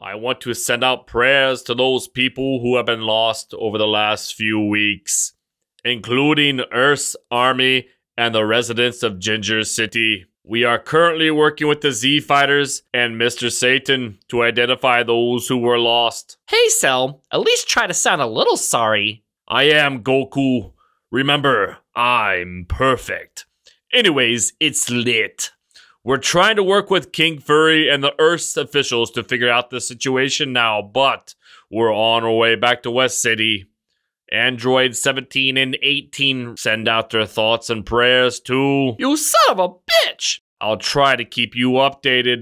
I want to send out prayers to those people who have been lost over the last few weeks, including Earth's army and the residents of Ginger City. We are currently working with the Z Fighters and Mr. Satan to identify those who were lost. Hey, Cell, at least try to sound a little sorry. I am Goku. Remember, I'm perfect. Anyways, it's lit. We're trying to work with King Fury and the Earth's officials to figure out the situation now, but we're on our way back to West City. Android 17 and 18 send out their thoughts and prayers to you son of a bitch. I'll try to keep you updated.